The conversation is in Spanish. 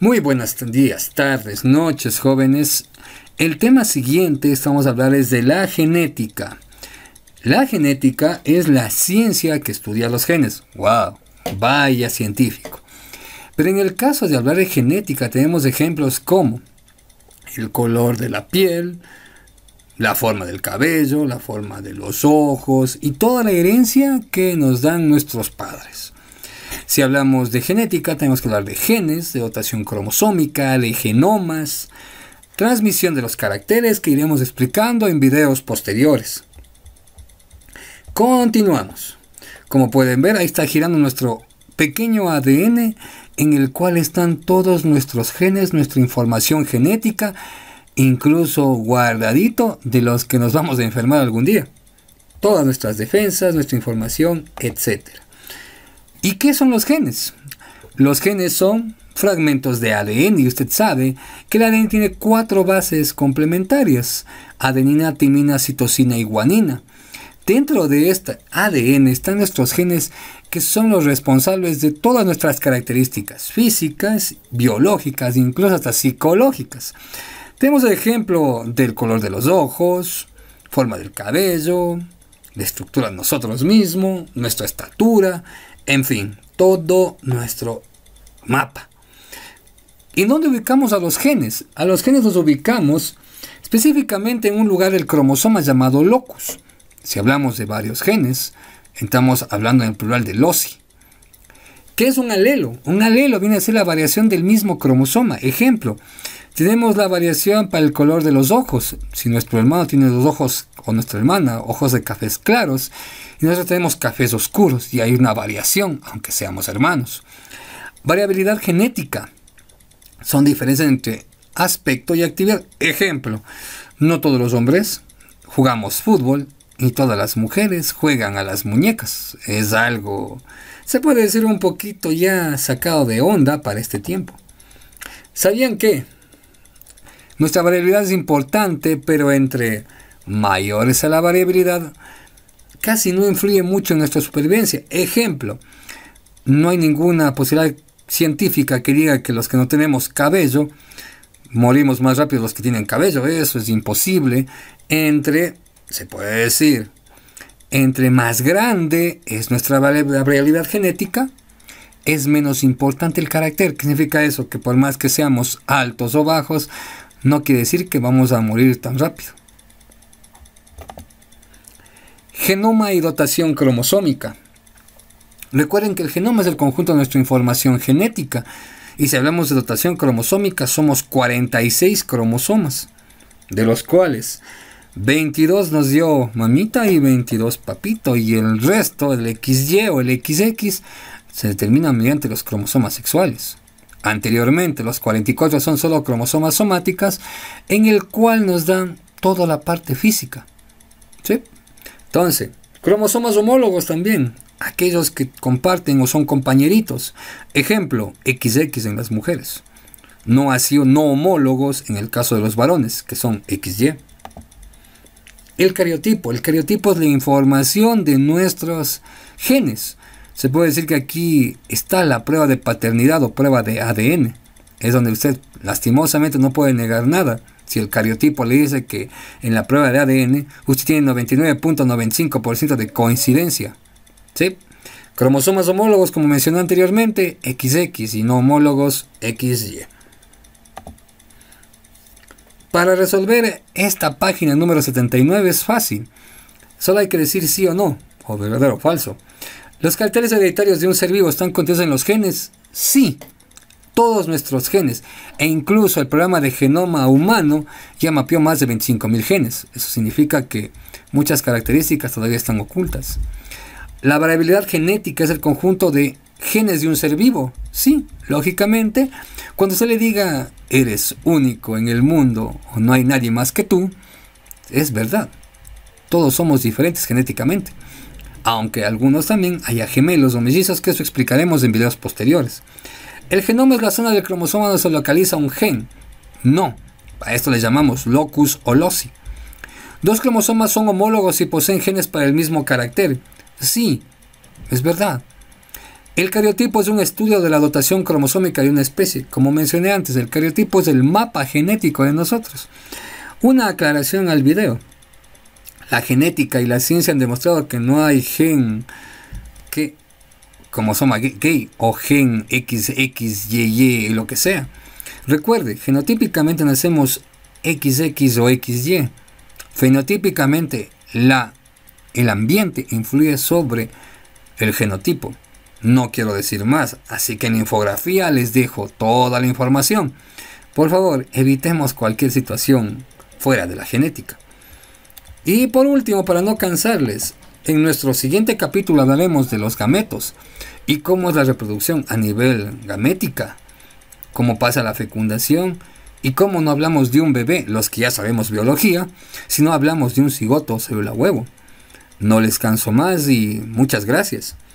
Muy buenos días, tardes, noches, jóvenes. El tema siguiente vamos a hablar es de la genética. La genética es la ciencia que estudia los genes. ¡Wow! Vaya científico. Pero en el caso de hablar de genética tenemos ejemplos como el color de la piel, la forma del cabello, la forma de los ojos y toda la herencia que nos dan nuestros padres. Si hablamos de genética, tenemos que hablar de genes, de dotación cromosómica, de genomas, transmisión de los caracteres que iremos explicando en videos posteriores. Continuamos. Como pueden ver, ahí está girando nuestro pequeño ADN en el cual están todos nuestros genes, nuestra información genética, incluso guardadito de los que nos vamos a enfermar algún día. Todas nuestras defensas, nuestra información, etcétera. ¿Y qué son los genes? Los genes son fragmentos de ADN y usted sabe que el ADN tiene cuatro bases complementarias, adenina, timina, citosina y guanina. Dentro de este ADN están nuestros genes que son los responsables de todas nuestras características físicas, biológicas, e incluso hasta psicológicas. Tenemos el ejemplo del color de los ojos, forma del cabello, la estructura de nosotros mismos, nuestra estatura, en fin, todo nuestro mapa. ¿Y dónde ubicamos a los genes? A los genes los ubicamos específicamente en un lugar del cromosoma llamado locus. Si hablamos de varios genes, estamos hablando en el plural de loci. ¿Qué es un alelo? Un alelo viene a ser la variación del mismo cromosoma. Ejemplo, tenemos la variación para el color de los ojos. Si nuestro hermano tiene los ojos, o nuestra hermana, ojos de cafés claros, y nosotros tenemos cafés oscuros, y hay una variación, aunque seamos hermanos. Variabilidad genética. Son diferencias entre aspecto y actividad. Ejemplo, no todos los hombres jugamos fútbol y todas las mujeres juegan a las muñecas. Es algo, se puede decir un poquito ya sacado de onda para este tiempo. ¿Sabían que nuestra variabilidad es importante, pero entre mayores a la variabilidad, casi no influye mucho en nuestra supervivencia. Ejemplo, no hay ninguna posibilidad científica que diga que los que no tenemos cabello, morimos más rápido los que tienen cabello, eso es imposible. Entre, se puede decir, entre más grande es nuestra variabilidad genética, es menos importante el carácter. ¿Qué significa eso? Que por más que seamos altos o bajos, no quiere decir que vamos a morir tan rápido. Genoma y dotación cromosómica. Recuerden que el genoma es el conjunto de nuestra información genética y si hablamos de dotación cromosómica somos 46 cromosomas, de los cuales 22 nos dio mamita y 22 papito y el resto, el XY o el XX, se determina mediante los cromosomas sexuales. Anteriormente, los 44 son solo cromosomas somáticas, en el cual nos dan toda la parte física. ¿Sí? Entonces, cromosomas homólogos también, aquellos que comparten o son compañeritos. Ejemplo, XX en las mujeres. No así no homólogos en el caso de los varones, que son XY. El cariotipo. El cariotipo es la información de nuestros genes. Se puede decir que aquí está la prueba de paternidad o prueba de ADN. Es donde usted lastimosamente no puede negar nada. Si el cariotipo le dice que en la prueba de ADN usted tiene 99.95% de coincidencia. ¿Sí? Cromosomas homólogos, como mencioné anteriormente, XX y no homólogos, XY. Para resolver esta página número 79 es fácil. Solo hay que decir sí o no, o verdadero o falso. ¿Los caracteres hereditarios de un ser vivo están contenidos en los genes? Sí, todos nuestros genes. E incluso el programa de genoma humano ya mapeó más de 25.000 genes. Eso significa que muchas características todavía están ocultas. La variabilidad genética es el conjunto de genes de un ser vivo. Sí, lógicamente, cuando se le diga eres único en el mundo o no hay nadie más que tú, es verdad. Todos somos diferentes genéticamente aunque algunos también haya gemelos o mellizos que eso explicaremos en videos posteriores. El genoma es la zona del cromosoma donde se localiza un gen. No, a esto le llamamos locus o loci. Dos cromosomas son homólogos y poseen genes para el mismo carácter. Sí, es verdad. El cariotipo es un estudio de la dotación cromosómica de una especie. Como mencioné antes, el cariotipo es el mapa genético de nosotros. Una aclaración al video. La genética y la ciencia han demostrado que no hay gen que como soma gay o gen XXYY, lo que sea. Recuerde, genotípicamente nacemos XX o XY. Fenotípicamente, la, el ambiente influye sobre el genotipo. No quiero decir más, así que en infografía les dejo toda la información. Por favor, evitemos cualquier situación fuera de la genética. Y por último, para no cansarles, en nuestro siguiente capítulo hablaremos de los gametos y cómo es la reproducción a nivel gamética, cómo pasa la fecundación y cómo no hablamos de un bebé, los que ya sabemos biología, sino hablamos de un cigoto célula huevo. No les canso más y muchas gracias.